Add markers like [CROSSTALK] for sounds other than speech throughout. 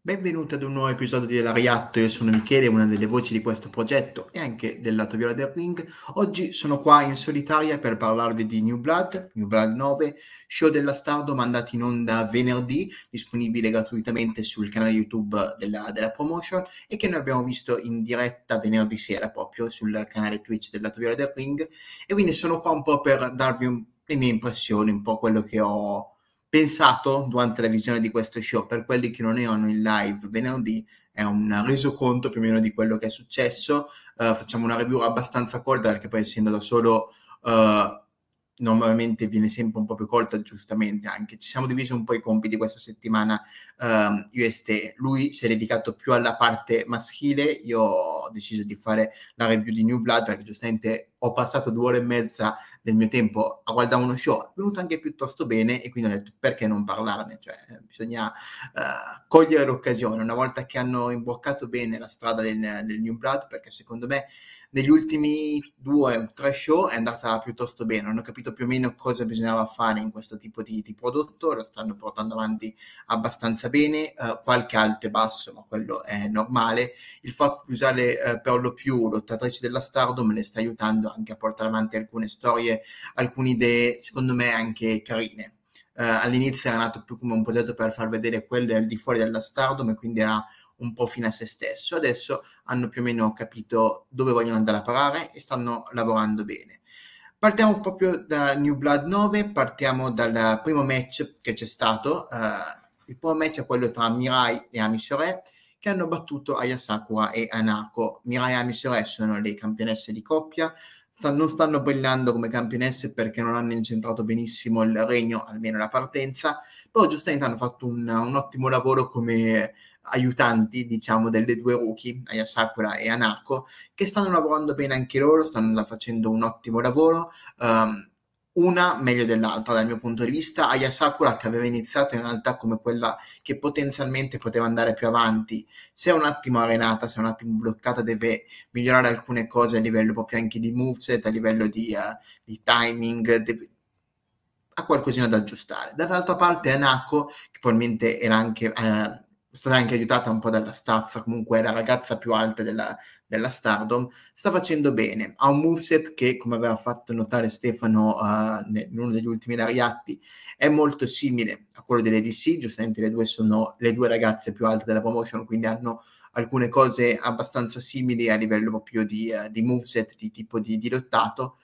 Benvenuti ad un nuovo episodio di Lariatto, io sono Michele, una delle voci di questo progetto e anche del lato viola del ring. Oggi sono qua in solitaria per parlarvi di New Blood, New Blood 9, show della Stardom andato in onda venerdì, disponibile gratuitamente sul canale YouTube della, della, promotion e che noi abbiamo visto in diretta venerdì sera proprio sul canale Twitch del lato viola del ring. E quindi sono qua un po' per darvi un, le mie impressioni, un po' quello che ho pensato durante la visione di questo show per quelli che non erano in live venerdì è un resoconto più o meno di quello che è successo uh, facciamo una review abbastanza corta perché poi essendo da solo uh, normalmente viene sempre un po' più colta, giustamente anche. Ci siamo divisi un po' i compiti questa settimana um, io Lui si è dedicato più alla parte maschile, io ho deciso di fare la review di New Blood perché giustamente ho passato due ore e mezza del mio tempo a guardare uno show, è venuto anche piuttosto bene e quindi ho detto perché non parlarne, cioè bisogna uh, cogliere l'occasione. Una volta che hanno imboccato bene la strada del, del New Blood, perché secondo me negli ultimi due, o tre show è andata piuttosto bene, hanno capito più o meno cosa bisognava fare in questo tipo di, di prodotto, lo stanno portando avanti abbastanza bene, uh, qualche alto e basso, ma quello è normale. Il fatto di usare uh, eh, per lo più lottatrice della Stardom le sta aiutando anche a portare avanti alcune storie, alcune idee, secondo me anche carine. Uh, all'inizio era nato più come un progetto per far vedere quelle al di fuori della Stardom e quindi a un po' fine a se stesso. Adesso hanno più o meno capito dove vogliono andare a parare e stanno lavorando bene. Partiamo proprio da New Blood 9, partiamo dal primo match che c'è stato. Uh, il primo match è quello tra Mirai e Amisore che hanno battuto Ayasakura e Anako. Mirai e Amisore sono le campionesse di coppia, non stanno brillando come campionesse perché non hanno incentrato benissimo il regno, almeno la partenza, però giustamente hanno fatto un, un ottimo lavoro come aiutanti, diciamo, delle due rookie, Ayasakura e Anako, che stanno lavorando bene anche loro, stanno facendo un ottimo lavoro. Um, una meglio dell'altra dal mio punto di vista. Ayasakura che aveva iniziato in realtà come quella che potenzialmente poteva andare più avanti, se è un attimo arenata, se è un attimo bloccata, deve migliorare alcune cose a livello proprio anche di moveset, a livello di, uh, di timing, deve... ha qualcosina da aggiustare. Dall'altra parte Anako, che probabilmente era anche... Uh, stata anche aiutata un po' dalla stazza, comunque è la ragazza più alta della, della Stardom, sta facendo bene. Ha un moveset che, come aveva fatto notare Stefano uh, in uno degli ultimi Lariatti, è molto simile a quello delle DC. Giustamente le due sono le due ragazze più alte della promotion, quindi hanno alcune cose abbastanza simili a livello proprio di, uh, di moveset, di tipo di, di lottato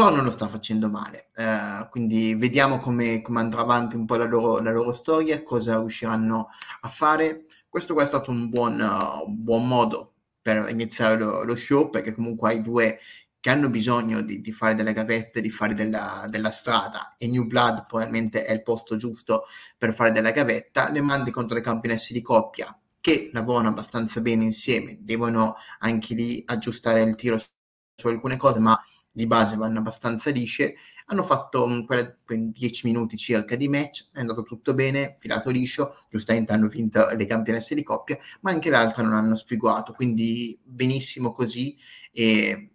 però non lo sta facendo male. Eh, quindi vediamo come, come, andrà avanti un po' la loro, la loro, storia, cosa riusciranno a fare. Questo qua è stato un buon, uh, buon modo per iniziare lo, lo, show, perché comunque hai due che hanno bisogno di, di fare delle gavette, di fare della, della, strada, e New Blood probabilmente è il posto giusto per fare della gavetta, le mandi contro le campionesse di coppia, che lavorano abbastanza bene insieme, devono anche lì aggiustare il tiro su alcune cose, ma di base vanno abbastanza lisce. Hanno fatto quelle, quei 10 minuti circa di match, è andato tutto bene, filato liscio, giustamente hanno vinto le campionesse di coppia, ma anche l'altra non hanno sfiguato, quindi benissimo così e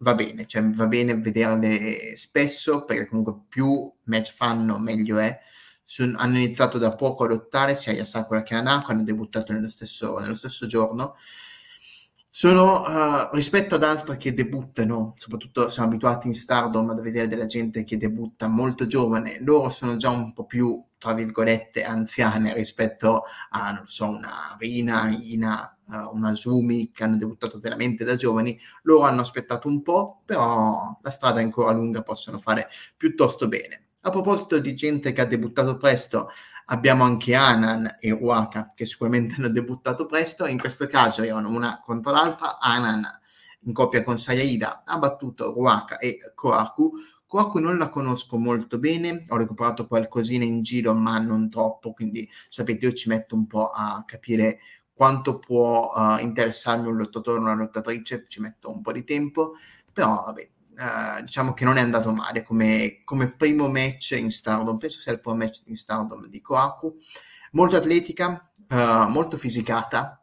va bene, cioè va bene vederle spesso perché comunque più match fanno meglio è. Sono, hanno iniziato da poco a lottare sia Yasakura che Anako, hanno debuttato nello stesso, nello stesso giorno sono uh, rispetto ad altre che debuttano, soprattutto siamo abituati in Stardom a vedere della gente che debutta molto giovane, loro sono già un po' più, tra virgolette, anziane rispetto a, non so, una Rina, Ina, uh, una Zumi che hanno debuttato veramente da giovani, loro hanno aspettato un po', però la strada è ancora lunga, possono fare piuttosto bene. A proposito di gente che ha debuttato presto, abbiamo anche Anan e Waka che sicuramente hanno debuttato presto, in questo caso erano una contro l'altra, Anan in coppia con Sayaida ha battuto Waka e Koaku, Koaku non la conosco molto bene, ho recuperato qualcosina in giro ma non troppo, quindi sapete io ci metto un po' a capire quanto può uh, interessarmi un lottatore o una lottatrice, ci metto un po' di tempo, però vabbè, eh, diciamo che non è andato male come, come, primo match in Stardom, penso sia il primo match in Stardom di Kohaku, molto atletica, eh, molto fisicata,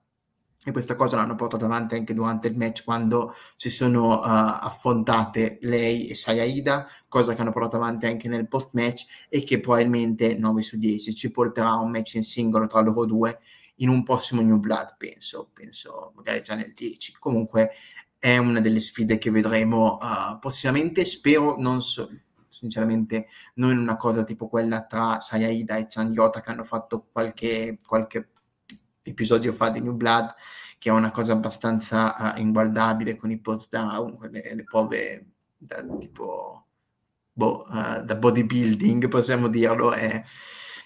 e questa cosa l'hanno portata avanti anche durante il match quando si sono uh, affrontate lei e Sayaida, cosa che hanno portato avanti anche nel post match e che probabilmente 9 su 10 ci porterà a un match in singolo tra loro due in un prossimo New Blood, penso, penso magari già nel 10. Comunque è una delle sfide che vedremo uh, prossimamente. Spero non so, sinceramente, non una cosa tipo quella tra Sayaida e Changyota che hanno fatto qualche, qualche episodio fa di New Blood, che è una cosa abbastanza uh, inguardabile con i post down, quelle, le prove da tipo boh, uh, da bodybuilding, possiamo dirlo. È,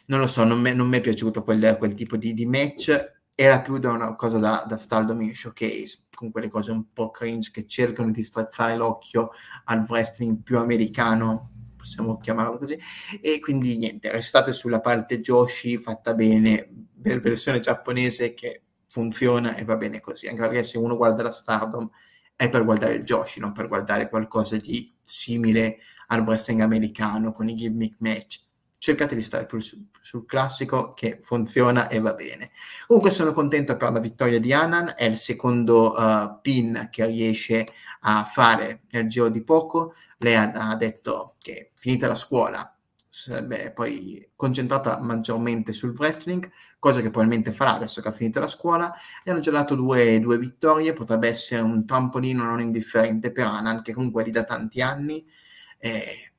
non lo so, non mi è piaciuto quel, quel tipo di, di, match. Era più da una cosa da, da Stardom in Showcase con quelle cose un po' cringe che cercano di strazzare l'occhio al wrestling più americano possiamo chiamarlo così. E quindi niente, restate sulla parte Joshi fatta bene, per versione giapponese che funziona e va bene così, anche perché se uno guarda la Stardom è per guardare il Joshi, non per guardare qualcosa di simile al wrestling americano con i gimmick match cercate di stare più sul classico che funziona e va bene. Comunque sono contento per la vittoria di Anan, è il secondo uh, pin che riesce a fare nel giro di poco. Lei ha, ha detto che finita la scuola sarebbe poi concentrata maggiormente sul wrestling, cosa che probabilmente farà adesso che ha finito la scuola. E hanno già dato due, due vittorie, potrebbe essere un trampolino non indifferente per Anan, che comunque è lì da tanti anni. Eh,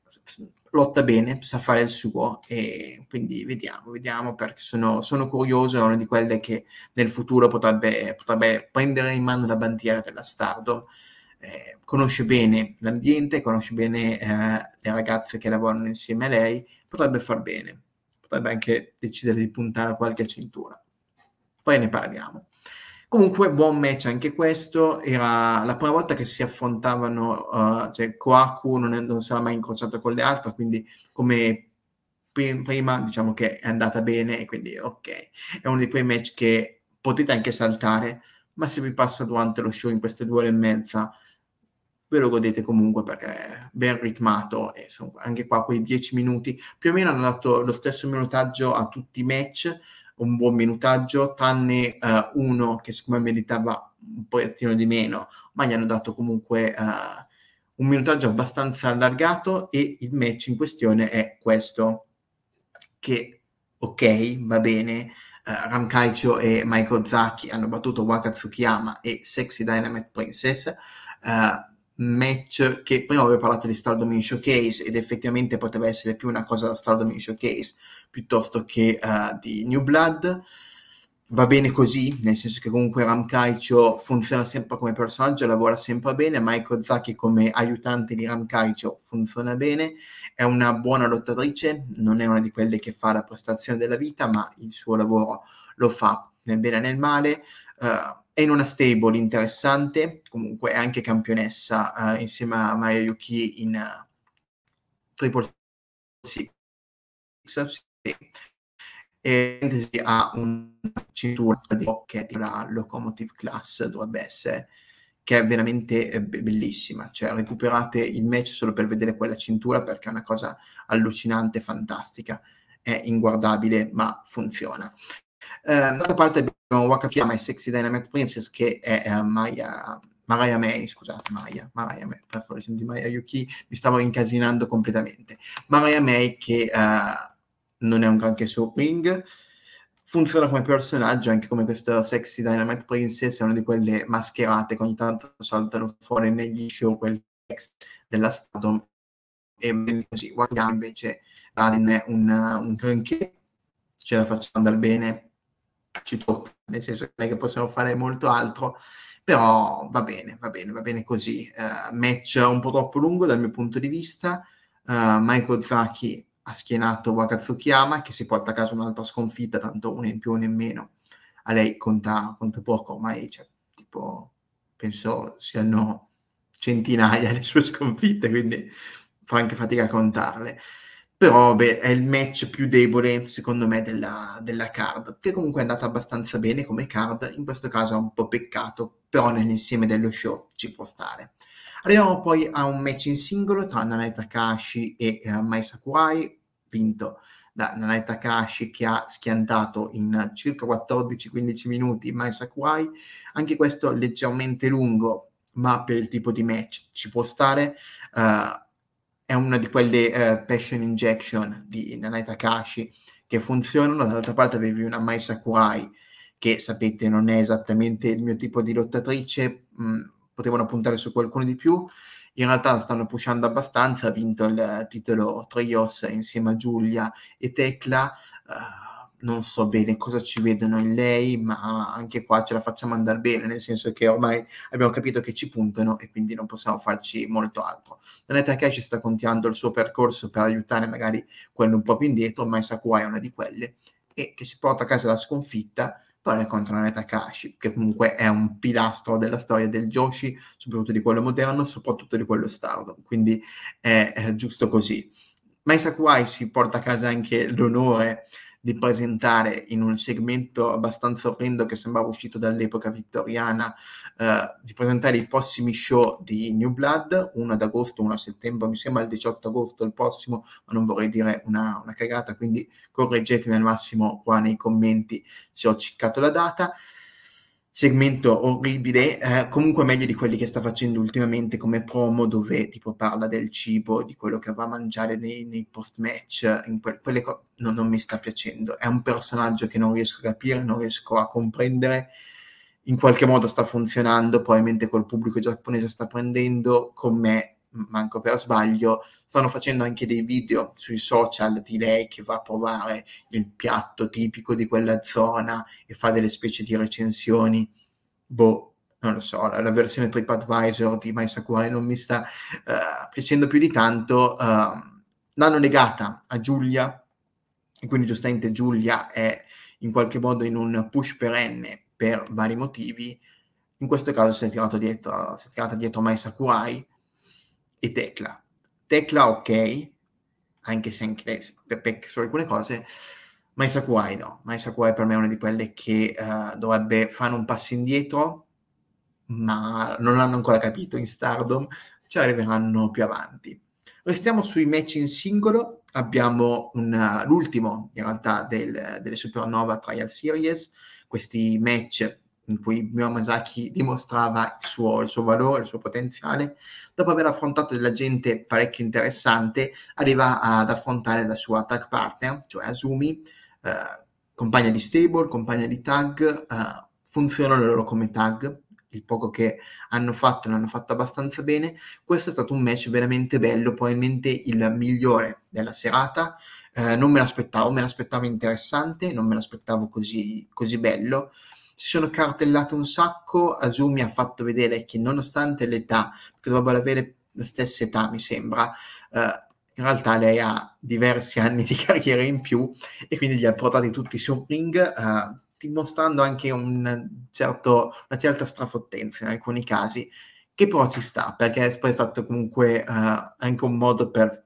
lotta bene, sa fare il suo e quindi vediamo, vediamo perché sono, sono curioso, è una di quelle che nel futuro potrebbe, potrebbe prendere in mano la bandiera della Stardom. Eh, conosce bene l'ambiente, conosce bene eh, le ragazze che lavorano insieme a lei, potrebbe far bene, potrebbe anche decidere di puntare a qualche cintura. Poi ne parliamo. Comunque, buon match anche questo. Era la prima volta che si affrontavano, uh, cioè Koaku non, è, non sarà mai incrociato con le altre, quindi come prima diciamo che è andata bene, e quindi ok. È uno di quei match che potete anche saltare, ma se vi passa durante lo show in queste due ore e mezza, ve lo godete comunque perché è ben ritmato e sono anche qua quei dieci minuti. Più o meno hanno dato lo stesso minutaggio a tutti i match un buon minutaggio, tranne eh, uno che siccome meritava un pochettino di meno, ma gli hanno dato comunque eh, un minutaggio abbastanza allargato e il match in questione è questo, che ok, va bene, uh, eh, Ram e Maiko Zaki hanno battuto Wakatsukiyama e Sexy Dynamite Princess, uh, match che prima avevo parlato di Stardom in Showcase ed effettivamente poteva essere più una cosa da Stardom in Showcase piuttosto che uh, di New Blood va bene così, nel senso che comunque Ram Ramcaicio funziona sempre come personaggio, lavora sempre bene, Maiko Zaki come aiutante di Ram Ramcaicio funziona bene, è una buona lottatrice, non è una di quelle che fa la prestazione della vita, ma il suo lavoro lo fa nel bene e nel male. Uh, è in una stable interessante, comunque è anche campionessa uh, insieme a Maya Yuki in uh, Triple Six. Sì. E ha una cintura di che la Locomotive Class, dovrebbe essere, che è veramente eh, bellissima. Cioè, recuperate il match solo per vedere quella cintura perché è una cosa allucinante, fantastica. È inguardabile, ma funziona. Uh, parte abbiamo abbiamo Wakakiyama e Sexy Dynamite Princess che è uh, Maya Mariah May, scusate, Maya, Mariah May, per favore, di Mariah Yuki, mi stavo incasinando completamente. Maria May che uh, non è un granché sul ring, funziona come personaggio, anche come questa sexy Dynamite Princess, è una di quelle mascherate che ogni tanto saltano fuori negli show, quel ex della Stardom, e così. Guardiamo invece, Alin è un, un granché, ce la facciamo andare bene, ci tocca, nel senso che non è che possiamo fare molto altro, però va bene, va bene, va bene così. Uh, match un po' troppo lungo dal mio punto di vista, uh, Michael Zaki ha schienato Wakazukiyama che si porta a casa un'altra sconfitta, tanto una in più, una in meno. A lei conta, conta poco, ormai cioè, tipo, penso siano centinaia le sue sconfitte, quindi fa anche fatica a contarle però beh, è il match più debole secondo me della, della, card che comunque è andata abbastanza bene come card in questo caso è un po' peccato però nell'insieme dello show ci può stare arriviamo poi a un match in singolo tra Nanai Takashi e uh, Mai Sakurai vinto da Nanai Takashi che ha schiantato in circa 14-15 minuti Mai Sakurai anche questo leggermente lungo ma per il tipo di match ci può stare uh, è una di quelle uh, passion injection di Nanai Takashi che funzionano, dall'altra parte avevi una Mai Sakurai che sapete non è esattamente il mio tipo di lottatrice, mh, mm, potevano puntare su qualcuno di più, in realtà la stanno pushando abbastanza, ha vinto il eh, titolo Trios insieme a Giulia e Tecla. Uh, eh, non so bene cosa ci vedono in lei, ma anche qua ce la facciamo andare bene, nel senso che ormai abbiamo capito che ci puntano e quindi non possiamo farci molto altro. Non è perché ci sta continuando il suo percorso per aiutare magari quello un po' più indietro, ma Sakurai è una di quelle e che si porta a casa la sconfitta, però è contro Nane Takashi, che comunque è un pilastro della storia del Joshi, soprattutto di quello moderno, soprattutto di quello Stardom, quindi è, è giusto così. Mai Sakurai si porta a casa anche l'onore di presentare in un segmento abbastanza orrendo che sembrava uscito dall'epoca vittoriana, eh, di presentare i prossimi show di New Blood, uno ad agosto, uno a settembre, mi sembra il 18 agosto il prossimo, ma non vorrei dire una, una cagata, quindi correggetemi al massimo qua nei commenti se ho ciccato la data segmento orribile, eh, comunque meglio di quelli che sta facendo ultimamente come promo dove tipo parla del cibo, di quello che va a mangiare nei, nei post-match, in que- quelle cose no, non mi sta piacendo. È un personaggio che non riesco a capire, non riesco a comprendere. In qualche modo sta funzionando, probabilmente col pubblico giapponese sta prendendo, con me manco per sbaglio, stanno facendo anche dei video sui social di lei che va a provare il piatto tipico di quella zona e fa delle specie di recensioni. Boh, non lo so, la, la versione TripAdvisor di Mai Sakurai non mi sta uh, piacendo più di tanto. Uh, l'hanno negata a Giulia, e quindi giustamente Giulia è in qualche modo in un push perenne per vari motivi. In questo caso si è, tirato dietro, tirata dietro Mai Sakurai, e Tecla. Tecla ok, anche se anche per, pecca su alcune cose, ma Sakurai no. Ma Sakurai per me è una di quelle che uh, dovrebbe fare un passo indietro, ma non l'hanno ancora capito in Stardom, ci arriveranno più avanti. Restiamo sui match in singolo, abbiamo una, l'ultimo in realtà del, delle Supernova Trial Series, questi match in cui Miyamazaki dimostrava il suo, il suo, valore, il suo potenziale, dopo aver affrontato della gente parecchio interessante, arriva ad affrontare la sua tag partner, cioè Asumi, eh, compagna di stable, compagna di tag, eh, funzionano loro come tag, il poco che hanno fatto l'hanno fatto abbastanza bene. Questo è stato un match veramente bello, probabilmente il migliore della serata. Eh, non me l'aspettavo, me l'aspettavo interessante, non me l'aspettavo così, così bello si sono cartellate un sacco. Azumi ha fatto vedere che nonostante l'età, perché dovrebbe avere la stessa età, mi sembra, eh, in realtà lei ha diversi [LAUGHS] anni di carriera in più e quindi li ha portati tutti sul ring, eh, dimostrando anche un certo, una certa strafottenza in alcuni casi, che però ci sta, perché poi è stato comunque eh, anche un modo per,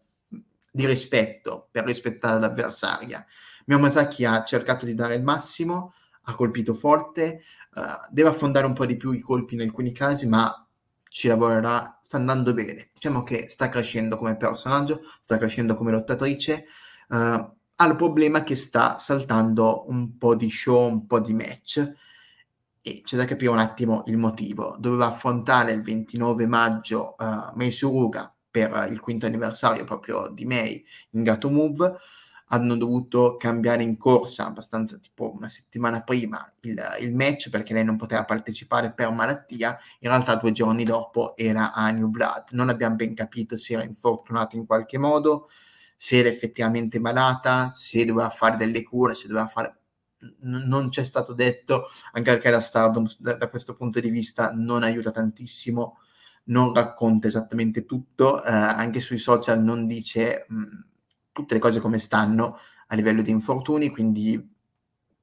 di rispetto, per rispettare l'avversaria. Miyamazaki ha cercato di dare il massimo, ha colpito forte, uh, deve affondare un po' di più i colpi in alcuni casi, ma ci lavorerà, sta andando bene. Diciamo che sta crescendo come personaggio, sta crescendo come lottatrice, uh, ha il problema che sta saltando un po' di show, un po' di match, e c'è da capire un attimo il motivo. Doveva affrontare il 29 maggio uh, Mei Suruga per il quinto anniversario proprio di Mei in Gato Move, hanno dovuto cambiare in corsa abbastanza tipo una settimana prima il, il, match perché lei non poteva partecipare per malattia, in realtà due giorni dopo era a New Blood. Non abbiamo ben capito se era infortunata in qualche modo, se era effettivamente malata, se doveva fare delle cure, se doveva fare... non c'è stato detto, anche perché la Stardom da, da questo punto di vista non aiuta tantissimo, non racconta esattamente tutto, eh, anche sui social non dice... Mh, mm, tutte le cose come stanno a livello di infortuni, quindi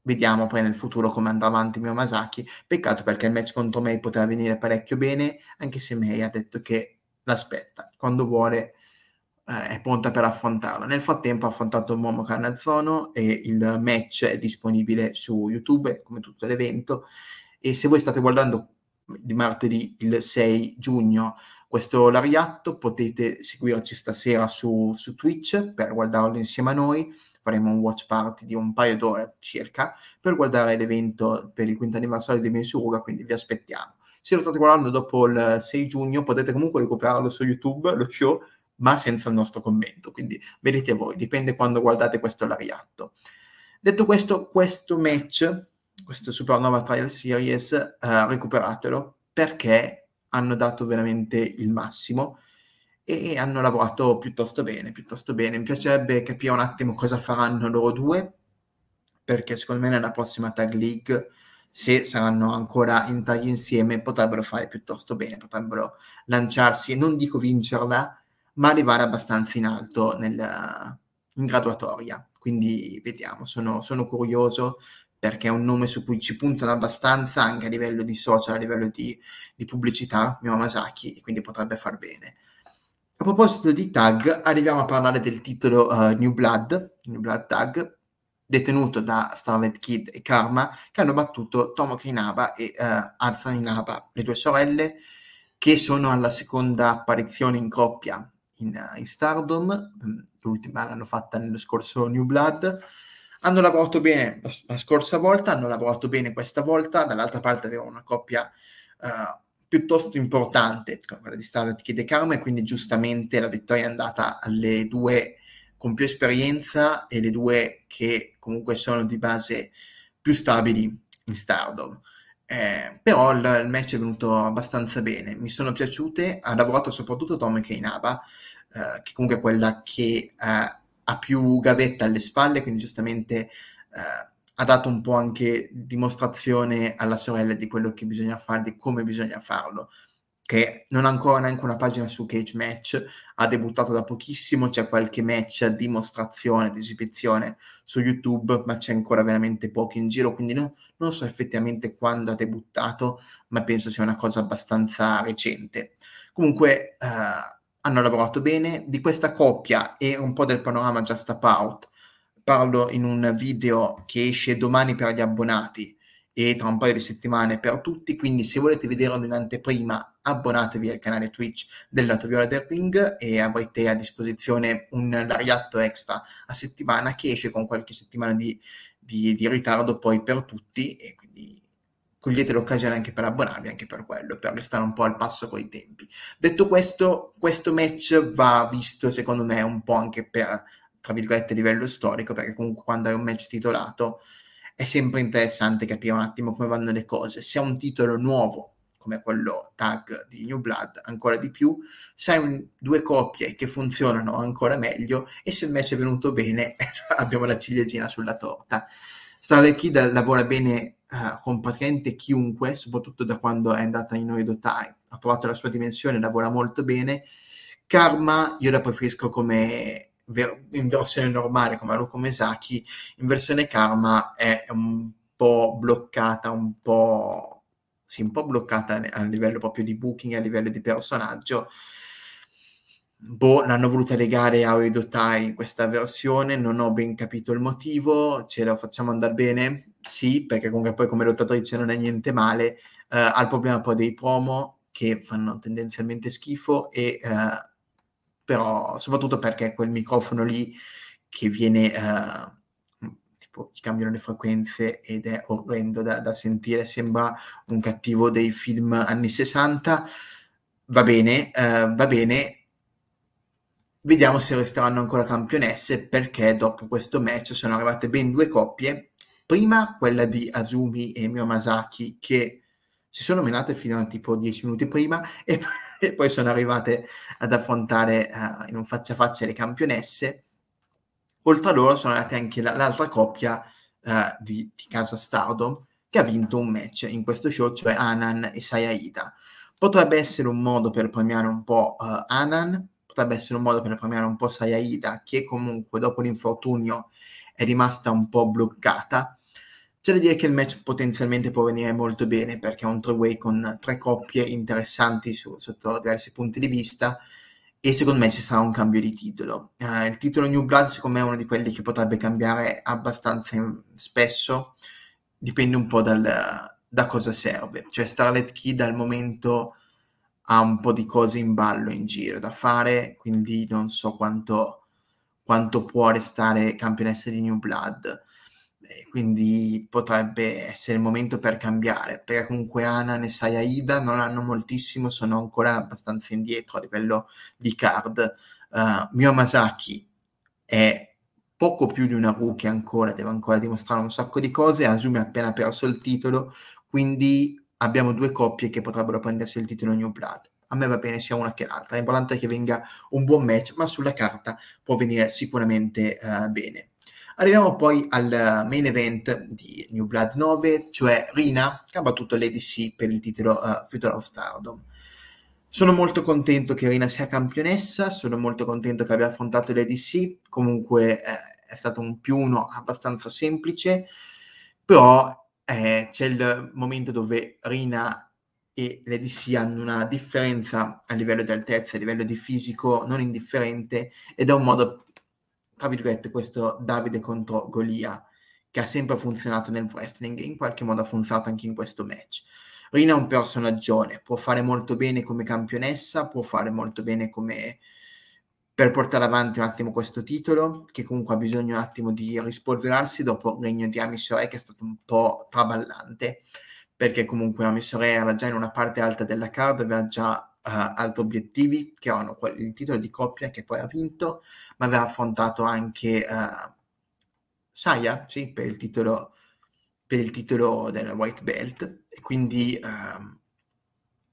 vediamo poi nel futuro come andrà avanti Mio Masaki. Peccato perché il match contro May poteva venire parecchio bene, anche se May ha detto che l'aspetta, quando vuole eh, è pronta per affrontarlo. Nel frattempo ha affrontato Momo Carnazzono e il match è disponibile su YouTube, come tutto l'evento. E se voi state guardando di martedì il 6 giugno questo lariatto. Potete seguirci stasera su, su Twitch per guardarlo insieme a noi. Faremo un watch party di un paio d'ore circa per guardare l'evento per il quinto anniversario di Mensura, quindi vi aspettiamo. Se lo state guardando dopo il 6 giugno potete comunque recuperarlo su YouTube, lo show, ma senza il nostro commento, quindi vedete voi, dipende quando guardate questo lariatto. Detto questo, questo match, questo Supernova Trial Series, eh, recuperatelo perché hanno dato veramente il massimo e hanno lavorato piuttosto bene, piuttosto bene. Mi piacerebbe capire un attimo cosa faranno loro due, perché secondo me nella prossima Tag League, se saranno ancora in tag insieme, potrebbero fare piuttosto bene, potrebbero lanciarsi, non dico vincerla, ma arrivare abbastanza in alto nel, in graduatoria. Quindi vediamo, sono, sono curioso, perché è un nome su cui ci puntano abbastanza anche a livello di social, a livello di, di pubblicità, Miyamazaki, e quindi potrebbe far bene. A proposito di tag, arriviamo a parlare del titolo uh, New Blood, New Blood Tag, detenuto da Starlet Kid e Karma, che hanno battuto Tomoki Inaba e uh, eh, Arsan Inaba, le due sorelle, che sono alla seconda apparizione in coppia in, uh, in Stardom, mm, l'ultima l'hanno fatta nello scorso New Blood, hanno lavorato bene la scorsa volta, hanno lavorato bene questa volta, dall'altra parte avevano una coppia uh, piuttosto importante, quella di Starlet e Karma, e quindi giustamente la vittoria è andata alle due con più esperienza e le due che comunque sono di base più stabili in Stardom. Eh, però il, il, match è venuto abbastanza bene, mi sono piaciute, ha lavorato soprattutto Tom Keinaba, eh, che comunque è quella che eh, ha più gavetta alle spalle, quindi giustamente eh, ha dato un po' anche dimostrazione alla sorella di quello che bisogna fare, di come bisogna farlo, che non ha ancora neanche una pagina su Cage Match, ha debuttato da pochissimo, c'è qualche match a dimostrazione, di esibizione su YouTube, ma c'è ancora veramente poco in giro, quindi no, non so effettivamente quando ha debuttato, ma penso sia una cosa abbastanza recente. Comunque... Eh, hanno lavorato bene, di questa coppia e un po' del panorama Just Step Out parlo in un video che esce domani per gli abbonati e tra un paio di settimane per tutti, quindi se volete vederlo in anteprima abbonatevi al canale Twitch del Lato Viola del Ring e avrete a disposizione un lariatto extra a settimana che esce con qualche settimana di, di, di ritardo poi per tutti e cogliete l'occasione anche per abbonarvi, anche per quello, per restare un po' al passo con i tempi. Detto questo, questo match va visto secondo me un po' anche per, tra virgolette, livello storico, perché comunque quando hai un match titolato è sempre interessante capire un attimo come vanno le cose. Se hai un titolo nuovo, come quello tag di New Blood, ancora di più, se hai un, due coppie che funzionano ancora meglio e se il match è venuto bene [LAUGHS] abbiamo la ciliegina sulla torta. Starlet Kid lavora bene uh, chiunque, soprattutto da quando è andata in Oedo Tai. Ha provato la sua dimensione, lavora molto bene. Karma io la preferisco come ver- in versione normale, come Haruko Mesaki. In versione Karma è un po' bloccata, un po'... Sì, un po' bloccata a livello proprio di booking, a livello di personaggio Boh, l'hanno voluta legare a Oedotai in questa versione, non ho ben capito il motivo, ce la facciamo andare bene? Sì, perché comunque poi come lottatrice non è niente male, uh, eh, ha il problema poi dei promo che fanno tendenzialmente schifo e uh, però soprattutto perché quel microfono lì che viene uh, tipo cambiano le frequenze ed è orrendo da, da, sentire sembra un cattivo dei film anni 60 va bene uh, va bene Vediamo se resteranno ancora campionesse perché dopo questo match sono arrivate ben due coppie. Prima quella di Azumi e Mio Masaki che si sono menate fino a tipo dieci minuti prima e, [LAUGHS] e poi sono arrivate ad affrontare uh, in un faccia a faccia le campionesse. Oltre a loro sono andate anche la, l'altra coppia uh, di, di Casa Stardom che ha vinto un match in questo show, cioè Anan e Sayaida. Potrebbe essere un modo per premiare un po' uh, Anan, potrebbe essere un modo per premiare un po' Sayaida, che comunque dopo l'infortunio è rimasta un po' bloccata. C'è da dire che il match potenzialmente può venire molto bene perché è un three-way con tre coppie interessanti su, sotto diversi punti di vista e secondo me ci sarà un cambio di titolo. Uh, il titolo New Blood secondo me è uno di quelli che potrebbe cambiare abbastanza in, spesso, dipende un po' dal, da cosa serve. Cioè Starlet Kid al momento ha un po' di cose in ballo in giro da fare, quindi non so quanto, quanto può restare campionessa di New Blood. quindi potrebbe essere il momento per cambiare, perché comunque Ana e Saya Ida non hanno moltissimo, sono ancora abbastanza indietro a livello di card. Uh, Mio Masaki è poco più di una rookie ancora, deve ancora dimostrare un sacco di cose, Asumi ha appena perso il titolo, quindi abbiamo due coppie che potrebbero prendersi il titolo New Blood. A me va bene sia una che l'altra, è importante che venga un buon match, ma sulla carta può venire sicuramente uh, bene. Arriviamo poi al main event di New Blood 9, cioè Rina che ha battuto l'ADC per il titolo uh, Future of Stardom. Sono molto contento che Rina sia campionessa, sono molto contento che abbia affrontato l'ADC, comunque eh, è stato un più uno abbastanza semplice, però eh, c'è il momento dove Rina e Lady C hanno una differenza a livello di altezza, a livello di fisico non indifferente ed è un modo, tra virgolette, questo Davide contro Golia che ha sempre funzionato nel wrestling e in qualche modo ha funzionato anche in questo match. Rina è un personaggio, può fare molto bene come campionessa, può fare molto bene come per portare avanti un attimo questo titolo, che comunque ha bisogno un attimo di rispolverarsi dopo il regno di Amisore, che è stato un po' traballante, perché comunque Amisore era già in una parte alta della card, aveva già uh, altri obiettivi, che erano il titolo di coppia che poi ha vinto, ma aveva affrontato anche uh, eh, Saya, sì, per il titolo, per il titolo del White Belt, e quindi... Uh,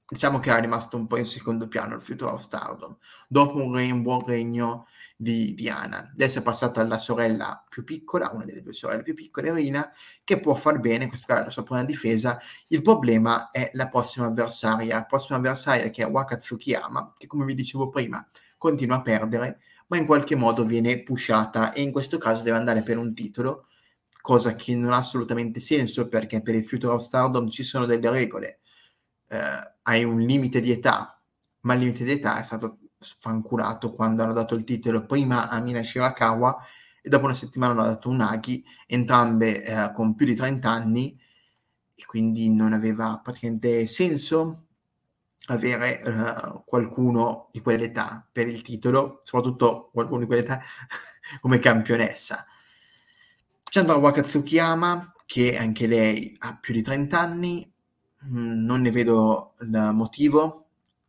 diciamo che era rimasto un po' in secondo piano il Future of Stardom, dopo un, re- un buon regno di Diana. Adesso è passata alla sorella più piccola, una delle due sorelle più piccole, Rina, che può far bene, questa è la sua prima difesa. Il problema è la prossima avversaria, la prossima avversaria che è Wakatsukiyama, che come vi dicevo prima continua a perdere, ma in qualche modo viene pushata e in questo caso deve andare per un titolo, cosa che non ha assolutamente senso perché per il Future of Stardom ci sono delle regole eh, hai un limite di età, ma il limite di età è stato sfanculato quando hanno dato il titolo prima a Mina Shirakawa e dopo una settimana hanno dato Unagi, entrambe eh, con più di 30 anni e quindi non aveva praticamente senso avere eh, qualcuno di quell'età per il titolo, soprattutto qualcuno di quell'età [LAUGHS] come campionessa. C'è Chandra Wakatsukiyama, che anche lei ha più di 30 anni, Mm, non ne vedo il motivo,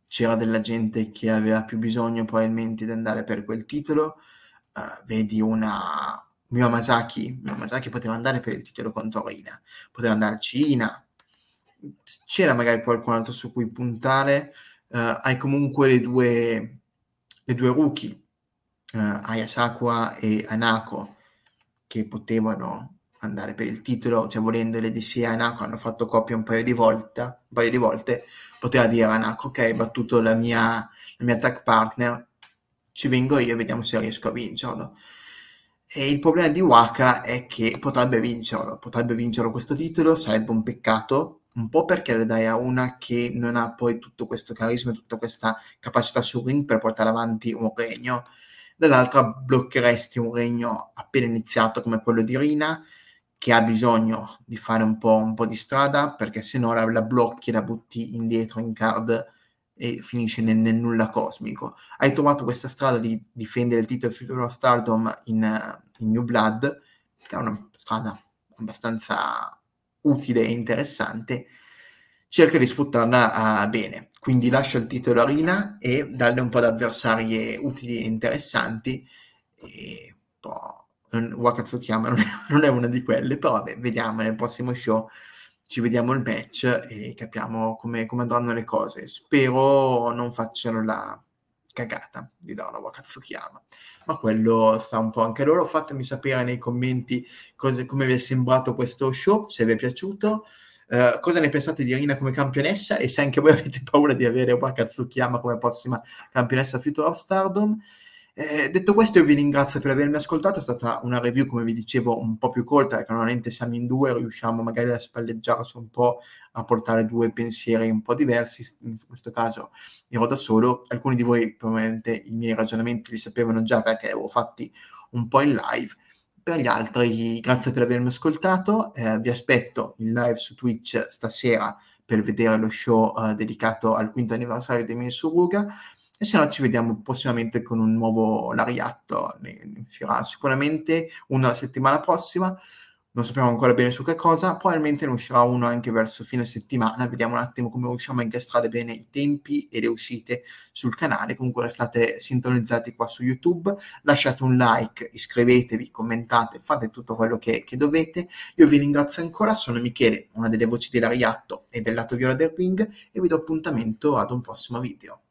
c'era della gente che aveva più bisogno probabilmente di andare per quel titolo, uh, vedi una Miyamazaki, Miyamazaki poteva andare per il titolo con Torina, poteva andare a Cina, c'era magari qualcun altro su cui puntare, uh, hai comunque le due, le due rookie, uh, eh, Ayasakwa e Anako, che potevano andare per il titolo, cioè volendo l'EDC e eh, Anako hanno fatto coppia un paio di, volta, un paio di volte, poteva dire a Anako, ok, hai battuto la mia, la mia tag partner, ci vengo io e vediamo se riesco a vincerlo. E il problema di Waka è che potrebbe vincerlo, potrebbe vincere questo titolo, sarebbe un peccato, un po' perché lo dai a una che non ha poi tutto questo carisma, e tutta questa capacità sul ring per portare avanti un regno, dall'altra bloccheresti un regno appena iniziato come quello di Rina, che ha bisogno di fare un po', un po di strada perché se no la, la, blocchi, la butti indietro in card e finisce nel, nel nulla cosmico. Hai trovato questa strada di difendere il titolo Future of Stardom in, in New Blood, che è una strada abbastanza utile e interessante, cerca di sfruttarla uh, bene. Quindi lascia il titolo Arena e dalle un po' di avversarie utili e interessanti e un po' Wakatsukiyama non è, [LAUGHS] non è una di quelle, però vabbè, vediamo nel prossimo show, ci vediamo il match e capiamo come, come andranno le cose. Spero non facciano la cagata di Donna Wakatsukiyama, ma quello sta un po' anche loro. Fatemi sapere nei commenti cose, come vi è sembrato questo show, se vi è piaciuto. Uh, cosa ne pensate di Irina come campionessa e se anche voi avete paura di avere Wakatsukiyama come prossima campionessa Future of Stardom? Eh, detto questo, io vi ringrazio per avermi ascoltato. È stata una review, come vi dicevo, un po' più corta, perché normalmente siamo in due, riusciamo magari a spalleggiarci un po', a portare due pensieri un po' diversi. In questo caso ero da solo. Alcuni di voi, probabilmente, i miei ragionamenti li sapevano già perché li avevo fatti un po' in live. Per gli altri, grazie per avermi ascoltato. Eh, vi aspetto in live su Twitch stasera per vedere lo show eh, dedicato al quinto anniversario di Mensuruga. Ruga e se no ci vediamo prossimamente con un nuovo Lariatto, ne, uscirà sicuramente uno la settimana prossima, non sappiamo ancora bene su che cosa, probabilmente ne uscirà uno anche verso fine settimana, vediamo un attimo come riusciamo a incastrare bene i tempi e le uscite sul canale, comunque restate sintonizzati qua su YouTube, lasciate un like, iscrivetevi, commentate, fate tutto quello che, che dovete, io vi ringrazio ancora, sono Michele, una delle voci di Lariatto e del lato viola del ring e vi do appuntamento ad un prossimo video.